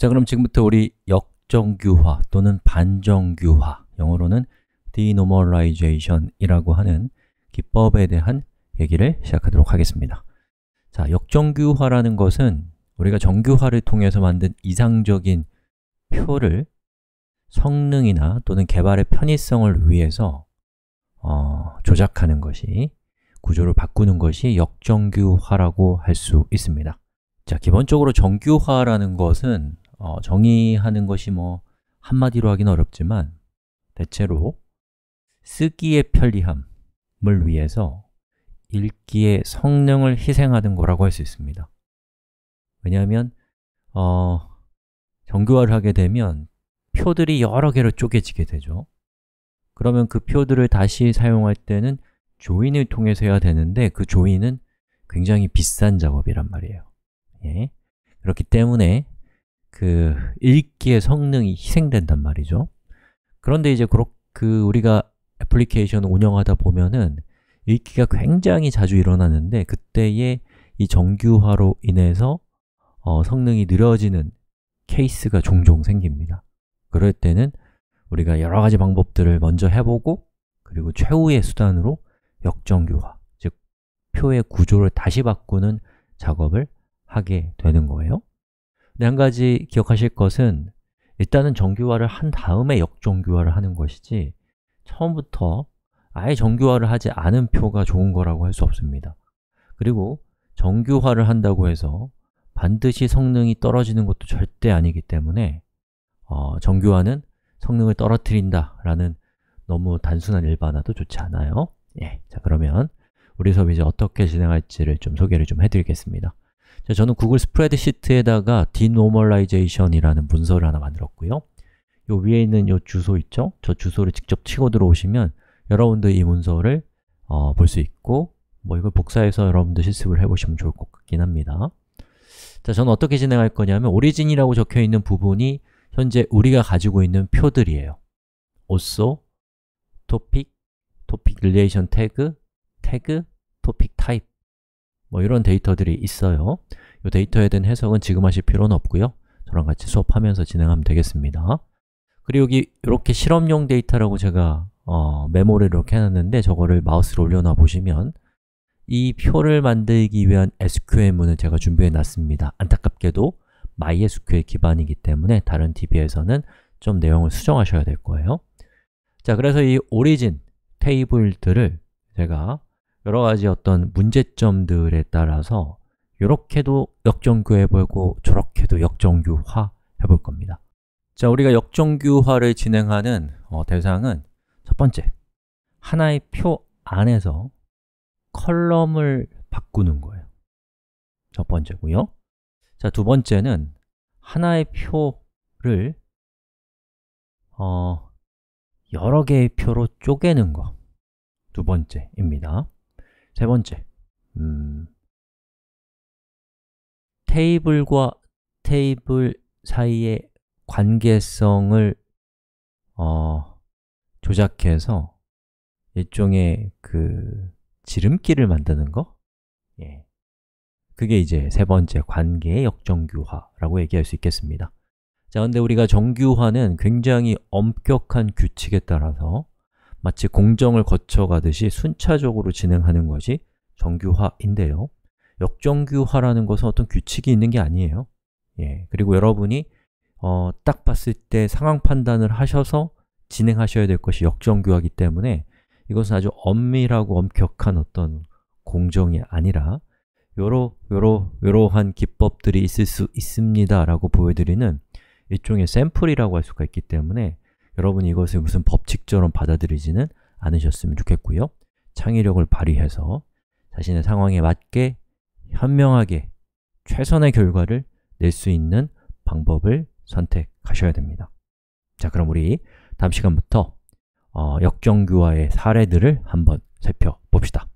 자, 그럼 지금부터 우리 역정규화 또는 반정규화, 영어로는 denormalization이라고 하는 기법에 대한 얘기를 시작하도록 하겠습니다. 자, 역정규화라는 것은 우리가 정규화를 통해서 만든 이상적인 표를 성능이나 또는 개발의 편의성을 위해서 어, 조작하는 것이, 구조를 바꾸는 것이 역정규화라고 할 수 있습니다. 자, 기본적으로 정규화라는 것은 어, 정의하는 것이 뭐 한마디로 하긴 어렵지만 대체로 쓰기의 편리함을 위해서 읽기의 성능을 희생하는 거라고 할 수 있습니다 왜냐하면 어, 정교화를 하게 되면 표들이 여러 개로 쪼개지게 되죠 그러면 그 표들을 다시 사용할 때는 조인을 통해서 해야 되는데 그 조인은 굉장히 비싼 작업이란 말이에요 예. 그렇기 때문에 그 읽기의 성능이 희생된단 말이죠 그런데 이제 그 우리가 애플리케이션을 운영하다 보면은 읽기가 굉장히 자주 일어나는데 그때의 이 정규화로 인해서 어, 성능이 늘어지는 케이스가 종종 생깁니다 그럴 때는 우리가 여러 가지 방법들을 먼저 해보고 그리고 최후의 수단으로 역정규화, 즉 표의 구조를 다시 바꾸는 작업을 하게 되는 거예요 근데 네, 한 가지 기억하실 것은 일단은 정규화를 한 다음에 역정규화를 하는 것이지 처음부터 아예 정규화를 하지 않은 표가 좋은 거라고 할 수 없습니다 그리고 정규화를 한다고 해서 반드시 성능이 떨어지는 것도 절대 아니기 때문에 어, 정규화는 성능을 떨어뜨린다 라는 너무 단순한 일반화도 좋지 않아요 예, 자 그러면 우리 수업 이제 어떻게 진행할지를 좀 소개를 좀 해드리겠습니다 저는 구글 스프레드시트에다가 디노멀라이제이션이라는 문서를 하나 만들었고요. 요 위에 있는 요 주소 있죠? 저 주소를 직접 치고 들어오시면 여러분들 이 문서를 어, 볼수 있고 뭐 이걸 복사해서 여러분들 실습을 해보시면 좋을 것 같긴 합니다. 자, 저는 어떻게 진행할 거냐면 오리진이라고 적혀 있는 부분이 현재 우리가 가지고 있는 표들이에요. also, topic, topic relation tag, tag, topic type 뭐 이런 데이터들이 있어요. 이 데이터에 대한 해석은 지금 하실 필요는 없고요. 저랑 같이 수업하면서 진행하면 되겠습니다. 그리고 여기 이렇게 실험용 데이터라고 제가 어, 메모를 이렇게 해놨는데 저거를 마우스로 올려놔 보시면 이 표를 만들기 위한 SQL문을 제가 준비해 놨습니다. 안타깝게도 MySQL 기반이기 때문에 다른 DB에서는 좀 내용을 수정하셔야 될 거예요. 자, 그래서 이 오리진 테이블들을 제가 여러 가지 어떤 문제점들에 따라서 이렇게도 역정규해보고 저렇게도 역정규화 해볼 겁니다 자, 우리가 역정규화를 진행하는 어, 대상은 첫 번째, 하나의 표 안에서 컬럼을 바꾸는 거예요 첫 번째고요 자, 두 번째는 하나의 표를 어, 여러 개의 표로 쪼개는 거 두 번째입니다 세 번째, 음, 테이블과 테이블 사이의 관계성을 어, 조작해서 일종의 그 지름길을 만드는 거? 예. 그게 이제 세 번째 관계의 역정규화라고 얘기할 수 있겠습니다. 자, 근데 우리가 정규화는 굉장히 엄격한 규칙에 따라서 마치 공정을 거쳐가듯이 순차적으로 진행하는 것이 정규화인데요 역정규화라는 것은 어떤 규칙이 있는 게 아니에요 예, 그리고 여러분이 어, 딱 봤을 때 상황 판단을 하셔서 진행하셔야 될 것이 역정규화이기 때문에 이것은 아주 엄밀하고 엄격한 어떤 공정이 아니라 요러, 요러, 요러한 기법들이 있을 수 있습니다 라고 보여드리는 일종의 샘플이라고 할 수가 있기 때문에 여러분이 이것을 무슨 법칙처럼 받아들이지는 않으셨으면 좋겠고요 창의력을 발휘해서 자신의 상황에 맞게 현명하게 최선의 결과를 낼 수 있는 방법을 선택하셔야 됩니다 자, 그럼 우리 다음 시간부터 어, 역정규화의 사례들을 한번 살펴봅시다